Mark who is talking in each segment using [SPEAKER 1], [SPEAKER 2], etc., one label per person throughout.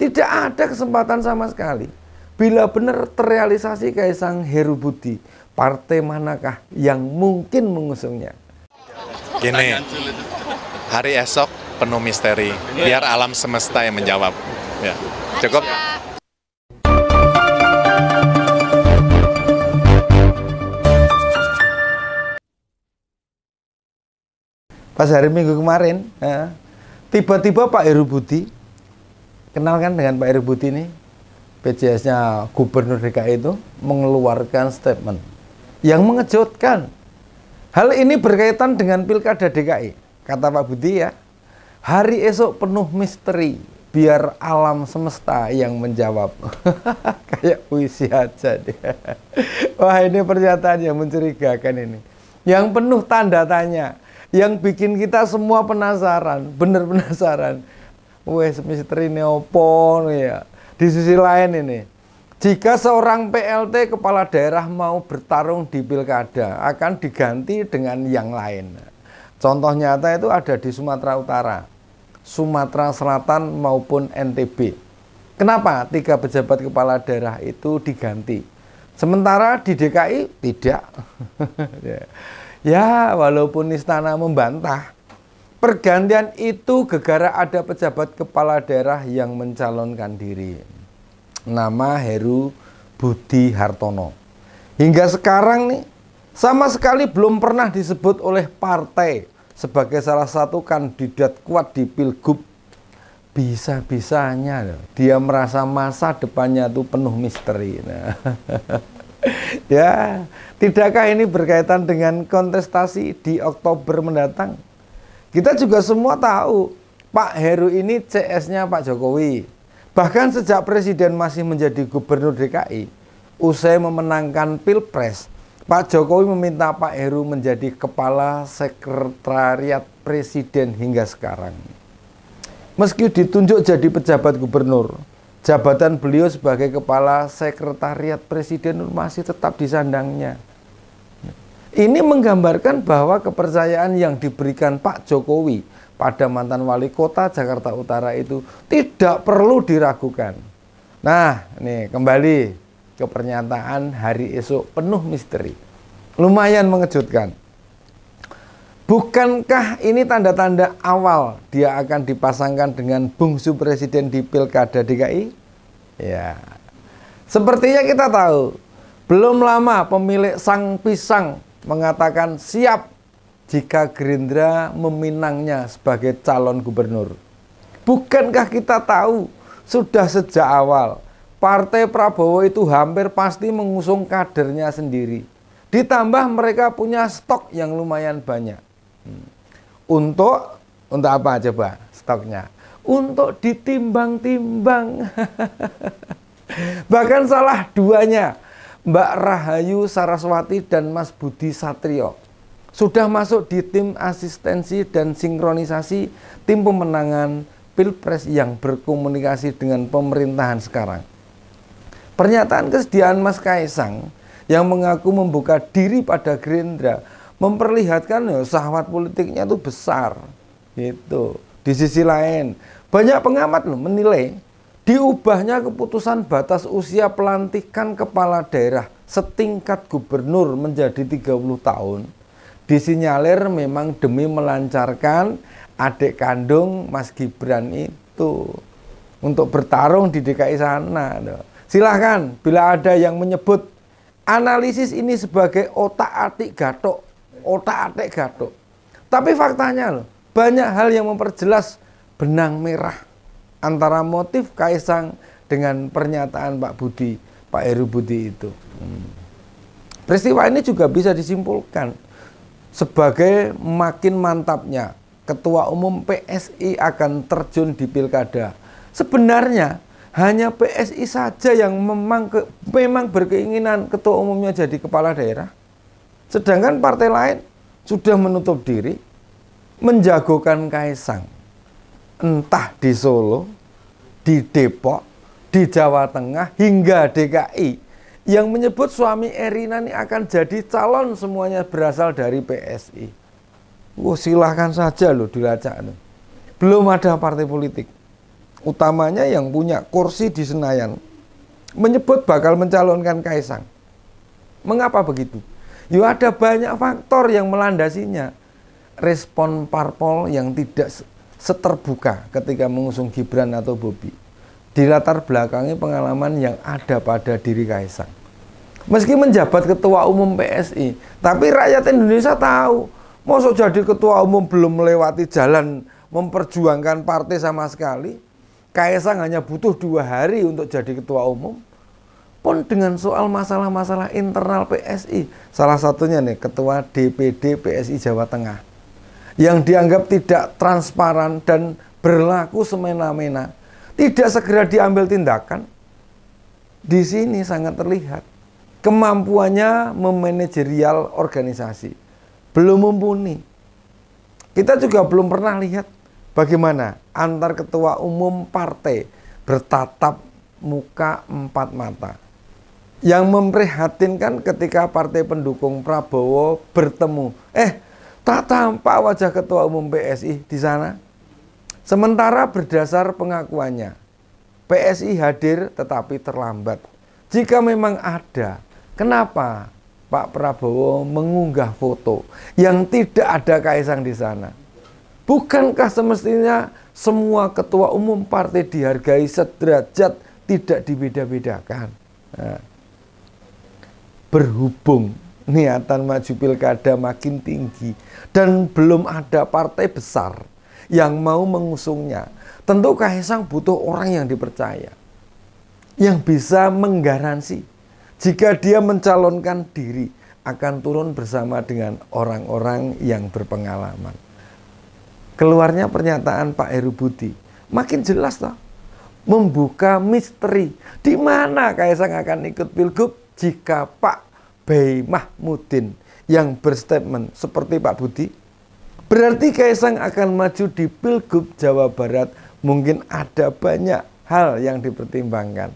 [SPEAKER 1] Tidak ada kesempatan sama sekali. Bila benar terrealisasi Kaisang Heru Budi, partai manakah yang mungkin mengusungnya? Gini, hari esok penuh misteri. Biar alam semesta yang menjawab. Ya. Cukup? Pas hari Minggu kemarin, ya, tiba-tiba Pak Heru Budi kenalkan dengan Pak Erick Budi ini PJS-nya Gubernur DKI itu mengeluarkan statement yang mengejutkan. Hal ini berkaitan dengan Pilkada DKI. Kata Pak Budi ya, hari esok penuh misteri, biar alam semesta yang menjawab. Kayak puisi aja dia. Wah ini pernyataan yang mencurigakan ini. Yang penuh tanda tanya, yang bikin kita semua penasaran, bener penasaran wes misteri neopon, ya. Di sisi lain ini, jika seorang PLT kepala daerah mau bertarung di pilkada akan diganti dengan yang lain. Contoh nyata itu ada di Sumatera Utara, Sumatera Selatan maupun NTB. Kenapa tiga pejabat kepala daerah itu diganti? Sementara di DKI tidak. ya, walaupun istana membantah, Pergantian itu gegara ada pejabat kepala daerah yang mencalonkan diri. Nama Heru Budi Hartono. Hingga sekarang nih sama sekali belum pernah disebut oleh partai sebagai salah satu kandidat kuat di Pilgub. Bisa-bisanya dia merasa masa depannya itu penuh misteri. Nah. ya, tidakkah ini berkaitan dengan kontestasi di Oktober mendatang? Kita juga semua tahu Pak Heru ini CS-nya Pak Jokowi. Bahkan sejak Presiden masih menjadi Gubernur DKI, usai memenangkan Pilpres, Pak Jokowi meminta Pak Heru menjadi Kepala Sekretariat Presiden hingga sekarang. Meski ditunjuk jadi pejabat gubernur, jabatan beliau sebagai Kepala Sekretariat Presiden masih tetap disandangnya. sandangnya. Ini menggambarkan bahwa kepercayaan yang diberikan Pak Jokowi pada mantan wali kota Jakarta Utara itu tidak perlu diragukan. Nah, nih kembali ke pernyataan hari esok penuh misteri. Lumayan mengejutkan. Bukankah ini tanda-tanda awal dia akan dipasangkan dengan bungsu presiden di Pilkada DKI? Ya. Sepertinya kita tahu, belum lama pemilik sang pisang mengatakan siap jika Gerindra meminangnya sebagai calon gubernur. Bukankah kita tahu sudah sejak awal Partai Prabowo itu hampir pasti mengusung kadernya sendiri. Ditambah mereka punya stok yang lumayan banyak. Hmm. Untuk untuk apa coba stoknya? Untuk ditimbang-timbang. Bahkan salah duanya Mbak Rahayu Saraswati dan Mas Budi Satrio. Sudah masuk di tim asistensi dan sinkronisasi tim pemenangan Pilpres yang berkomunikasi dengan pemerintahan sekarang. Pernyataan kesediaan Mas Kaisang yang mengaku membuka diri pada Gerindra memperlihatkan ya, sahwat politiknya itu besar gitu. Di sisi lain, banyak pengamat loh menilai Diubahnya keputusan batas usia pelantikan kepala daerah setingkat gubernur menjadi 30 tahun disinyalir memang demi melancarkan adik kandung Mas Gibran itu untuk bertarung di DKI sana. Silahkan bila ada yang menyebut analisis ini sebagai otak-atik gatok, otak-atik gatok. Tapi faktanya loh, banyak hal yang memperjelas benang merah antara motif Kaisang dengan pernyataan Pak Budi, Pak Heru Budi itu. Hmm. Peristiwa ini juga bisa disimpulkan sebagai makin mantapnya Ketua Umum PSI akan terjun di pilkada. Sebenarnya hanya PSI saja yang memang ke, memang berkeinginan ketua umumnya jadi kepala daerah. Sedangkan partai lain sudah menutup diri menjagokan Kaisang. Entah di Solo, di Depok, di Jawa Tengah, hingga DKI yang menyebut suami Erina ini akan jadi calon semuanya berasal dari PSI. Wah, silahkan saja loh dilacak. Belum ada partai politik. Utamanya yang punya kursi di Senayan. Menyebut bakal mencalonkan Kaisang. Mengapa begitu? Ya ada banyak faktor yang melandasinya. Respon parpol yang tidak seterbuka ketika mengusung Gibran atau Bobi di latar belakangnya pengalaman yang ada pada diri Kaisang. Meski menjabat ketua umum PSI, tapi rakyat Indonesia tahu, mosok jadi ketua umum belum melewati jalan memperjuangkan partai sama sekali. Kaisang hanya butuh dua hari untuk jadi ketua umum. Pun dengan soal masalah-masalah internal PSI, salah satunya nih ketua DPD PSI Jawa Tengah yang dianggap tidak transparan dan berlaku semena-mena tidak segera diambil tindakan, di sini sangat terlihat kemampuannya memanajerial organisasi belum mumpuni. Kita juga belum pernah lihat bagaimana antar ketua umum partai bertatap muka empat mata. Yang memprihatinkan ketika partai pendukung Prabowo bertemu, eh tak tampak wajah ketua umum PSI di sana Sementara berdasar pengakuannya, PSI hadir tetapi terlambat. Jika memang ada, kenapa Pak Prabowo mengunggah foto yang tidak ada Kaisang di sana? Bukankah semestinya semua ketua umum partai dihargai sederajat tidak dibeda-bedakan? Nah, berhubung niatan maju pilkada makin tinggi dan belum ada partai besar yang mau mengusungnya. Tentu Kaisang butuh orang yang dipercaya, yang bisa menggaransi jika dia mencalonkan diri akan turun bersama dengan orang-orang yang berpengalaman. Keluarnya pernyataan Pak Heru Budi, makin jelas toh membuka misteri di mana Kaisang akan ikut pilgub jika Pak Bey Mahmudin yang berstatement seperti Pak Budi Berarti Kaisang akan maju di Pilgub Jawa Barat. Mungkin ada banyak hal yang dipertimbangkan.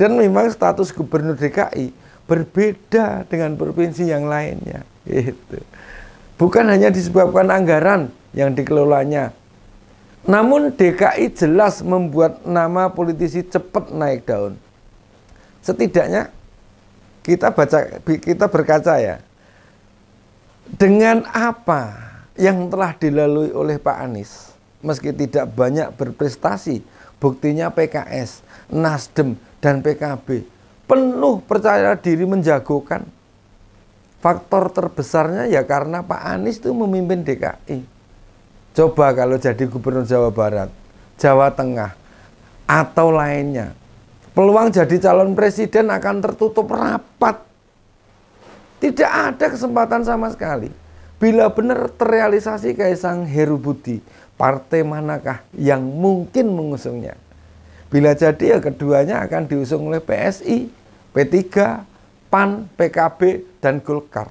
[SPEAKER 1] Dan memang status gubernur DKI berbeda dengan provinsi yang lainnya. Itu bukan hanya disebabkan anggaran yang dikelolanya. Namun DKI jelas membuat nama politisi cepat naik daun. Setidaknya kita baca kita berkaca ya. Dengan apa yang telah dilalui oleh Pak Anies, meski tidak banyak berprestasi, buktinya PKS, Nasdem, dan PKB penuh percaya diri menjagokan. Faktor terbesarnya ya karena Pak Anies itu memimpin DKI. Coba kalau jadi gubernur Jawa Barat, Jawa Tengah, atau lainnya, peluang jadi calon presiden akan tertutup rapat. Tidak ada kesempatan sama sekali. Bila benar terrealisasi Kaisang Heru Budi, partai manakah yang mungkin mengusungnya? Bila jadi ya keduanya akan diusung oleh PSI, P3, PAN, PKB, dan Golkar.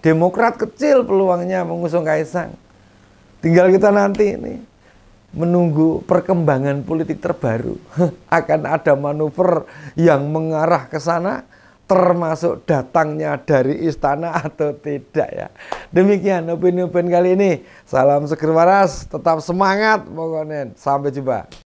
[SPEAKER 1] Demokrat kecil peluangnya mengusung Kaisang. Tinggal kita nanti ini menunggu perkembangan politik terbaru. akan ada manuver yang mengarah ke sana termasuk datangnya dari istana atau tidak ya. Demikian opini-opini kali ini. Salam seger waras, tetap semangat pokoknya. Sampai jumpa.